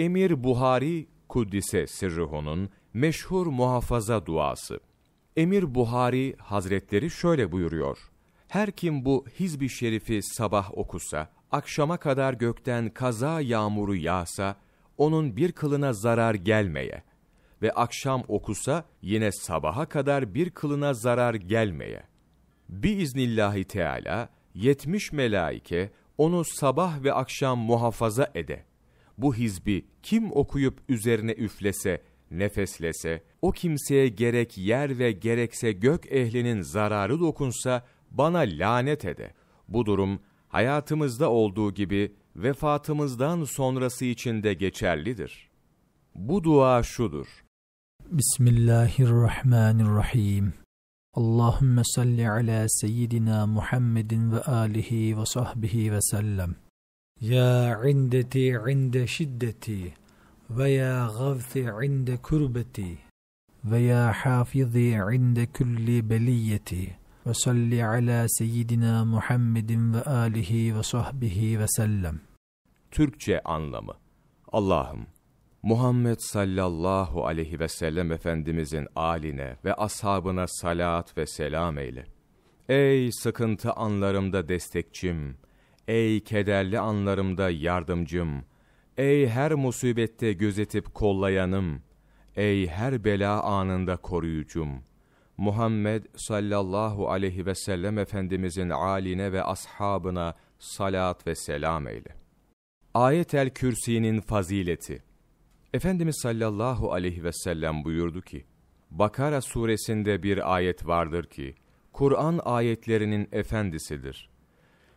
Emir Buhari Kuddise Sirruhu'nun meşhur muhafaza duası. Emir Buhari Hazretleri şöyle buyuruyor. Her kim bu Hizbi Şerif'i sabah okusa, akşama kadar gökten kaza yağmuru yağsa, onun bir kılına zarar gelmeye ve akşam okusa yine sabaha kadar bir kılına zarar gelmeye. Biiznillahi Teala yetmiş melaike onu sabah ve akşam muhafaza ede bu hizbi kim okuyup üzerine üflese, nefeslese, o kimseye gerek yer ve gerekse gök ehlinin zararı dokunsa bana lanet ede. Bu durum hayatımızda olduğu gibi vefatımızdan sonrası için de geçerlidir. Bu dua şudur. Bismillahirrahmanirrahim. Allahümme salli ala seyyidina Muhammedin ve alihi ve sahbihi ve sellem. Ya indeti inde şiddeti ve ya gavthi inde kurbeti ve ya hafizi inde kulli beliyeti ve salli ala seyyidina Muhammedin ve alihi ve sahbihi ve sellem. Türkçe anlamı Allah'ım Muhammed sallallahu aleyhi ve sellem Efendimizin aline ve ashabına salat ve selam eyle. Ey sıkıntı anlarımda destekçim, Ey kederli anlarımda yardımcım, ey her musibette gözetip kollayanım, ey her bela anında koruyucum.'' Muhammed sallallahu aleyhi ve sellem Efendimizin aline ve ashabına salat ve selam eyle. Ayet-el Kürsi'nin fazileti Efendimiz sallallahu aleyhi ve sellem buyurdu ki, Bakara suresinde bir ayet vardır ki, Kur'an ayetlerinin efendisidir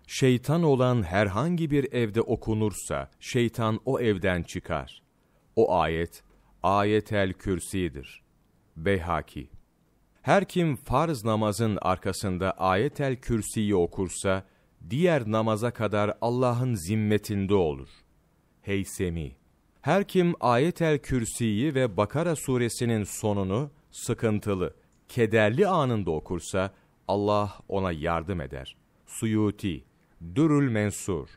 şeytan olan herhangi bir evde okunursa şeytan o evden çıkar. O ayet ayetel kürsidir. Beyhaki Her kim farz namazın arkasında ayetel kürsiyi okursa diğer namaza kadar Allah'ın zimmetinde olur. Heysemi Her kim ayetel kürsiyi ve Bakara suresinin sonunu sıkıntılı, kederli anında okursa Allah ona yardım eder. Suyuti Dürül Mensur,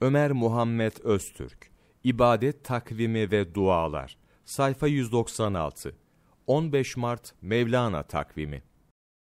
Ömer Muhammed Öztürk, İbadet Takvimi ve Dualar, sayfa 196, 15 Mart Mevlana Takvimi.